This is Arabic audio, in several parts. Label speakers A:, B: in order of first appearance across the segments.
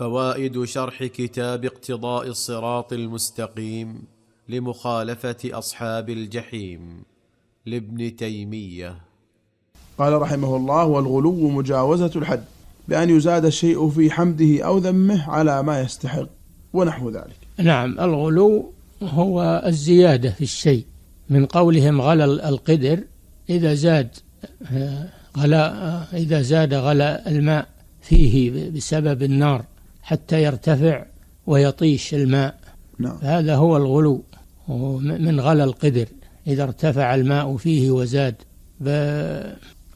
A: فوائد شرح كتاب اقتضاء الصراط المستقيم لمخالفه اصحاب الجحيم لابن تيميه قال رحمه الله والغلو مجاوزه الحد بان يزاد الشيء في حمده او ذمه على ما يستحق ونحو ذلك نعم الغلو هو الزياده في الشيء من قولهم غلى القدر اذا زاد آه، غلاء آه، اذا زاد غلاء الماء فيه بسبب النار حتى يرتفع ويطيش الماء نعم. هذا هو الغلو من غلى القدر إذا ارتفع الماء فيه وزاد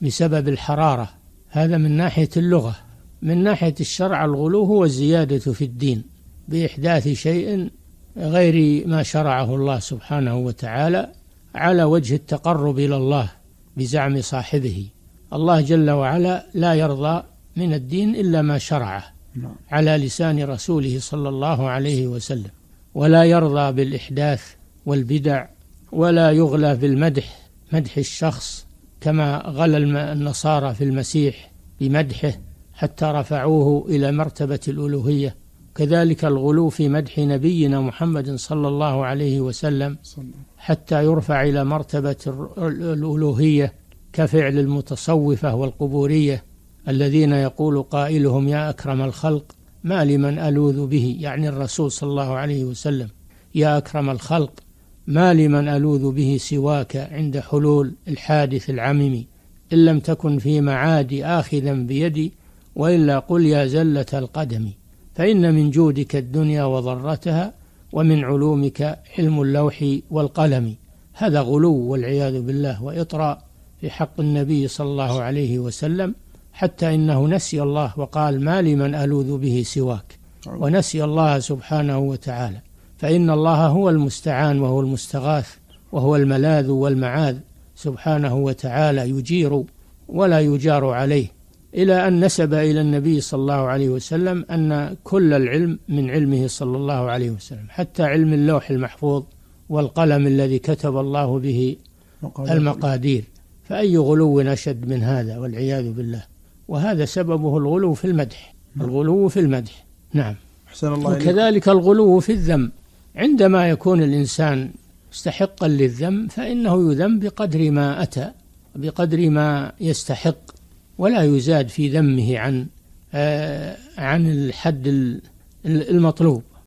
A: بسبب الحرارة هذا من ناحية اللغة من ناحية الشرع الغلو هو الزيادة في الدين بإحداث شيء غير ما شرعه الله سبحانه وتعالى على وجه التقرب إلى الله بزعم صاحبه الله جل وعلا لا يرضى من الدين إلا ما شرعه على لسان رسوله صلى الله عليه وسلم ولا يرضى بالإحداث والبدع ولا يغلى بالمدح مدح الشخص كما غلى النصارى في المسيح بمدحه حتى رفعوه إلى مرتبة الألوهية كذلك الغلو في مدح نبينا محمد صلى الله عليه وسلم حتى يرفع إلى مرتبة الألوهية كفعل المتصوفة والقبورية الذين يقول قائلهم يا أكرم الخلق ما لمن ألوذ به يعني الرسول صلى الله عليه وسلم يا أكرم الخلق ما لمن ألوذ به سواك عند حلول الحادث العمم إن لم تكن في معادي آخذا بيدي وإلا قل يا زلة القدم فإن من جودك الدنيا وضرتها ومن علومك علم اللوح والقلم هذا غلو والعياذ بالله وإطراء في حق النبي صلى الله عليه وسلم حتى إنه نسي الله وقال ما لي من ألوذ به سواك نعم. ونسي الله سبحانه وتعالى فإن الله هو المستعان وهو المستغاث وهو الملاذ والمعاذ سبحانه وتعالى يجير ولا يجار عليه إلى أن نسب إلى النبي صلى الله عليه وسلم أن كل العلم من علمه صلى الله عليه وسلم حتى علم اللوح المحفوظ والقلم الذي كتب الله به المقادير فأي غلو أشد من هذا والعياذ بالله وهذا سببه الغلو في المدح الغلو في المدح نعم أحسن الله وكذلك الغلو في الذم عندما يكون الإنسان مستحقا للذم فإنه يذم بقدر ما أتى بقدر ما يستحق ولا يزاد في ذمه عن آه، عن الحد المطلوب